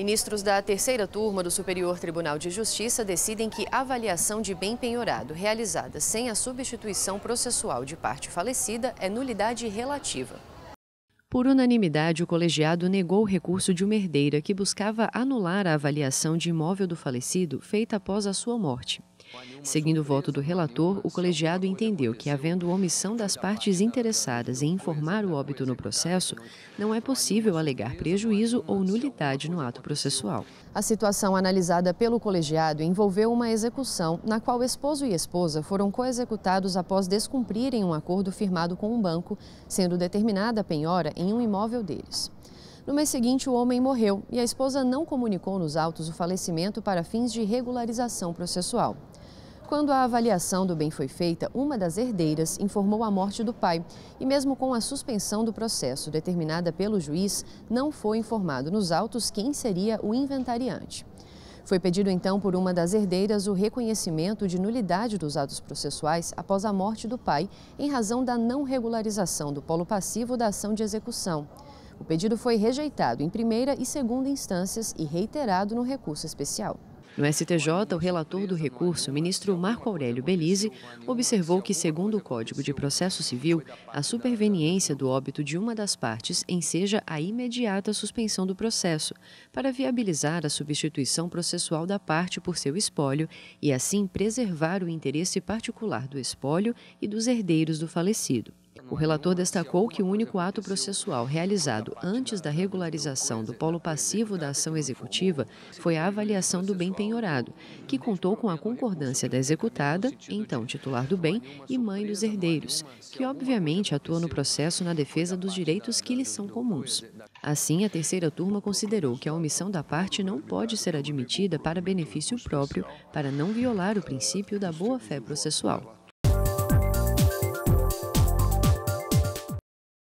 Ministros da terceira turma do Superior Tribunal de Justiça decidem que avaliação de bem penhorado realizada sem a substituição processual de parte falecida é nulidade relativa. Por unanimidade, o colegiado negou o recurso de uma herdeira que buscava anular a avaliação de imóvel do falecido feita após a sua morte. Seguindo o voto do relator, o colegiado entendeu que, havendo omissão das partes interessadas em informar o óbito no processo, não é possível alegar prejuízo ou nulidade no ato processual. A situação analisada pelo colegiado envolveu uma execução na qual esposo e esposa foram coexecutados após descumprirem um acordo firmado com um banco, sendo determinada a penhora em um imóvel deles. No mês seguinte, o homem morreu e a esposa não comunicou nos autos o falecimento para fins de regularização processual. Quando a avaliação do bem foi feita, uma das herdeiras informou a morte do pai e, mesmo com a suspensão do processo determinada pelo juiz, não foi informado nos autos quem seria o inventariante. Foi pedido então por uma das herdeiras o reconhecimento de nulidade dos atos processuais após a morte do pai, em razão da não regularização do polo passivo da ação de execução. O pedido foi rejeitado em primeira e segunda instâncias e reiterado no recurso especial. No STJ, o relator do recurso, ministro Marco Aurélio Belize, observou que, segundo o Código de Processo Civil, a superveniência do óbito de uma das partes enseja a imediata suspensão do processo, para viabilizar a substituição processual da parte por seu espólio e, assim, preservar o interesse particular do espólio e dos herdeiros do falecido. O relator destacou que o único ato processual realizado antes da regularização do polo passivo da ação executiva foi a avaliação do bem penhorado, que contou com a concordância da executada, então titular do bem, e mãe dos herdeiros, que obviamente atua no processo na defesa dos direitos que lhes são comuns. Assim, a terceira turma considerou que a omissão da parte não pode ser admitida para benefício próprio, para não violar o princípio da boa-fé processual.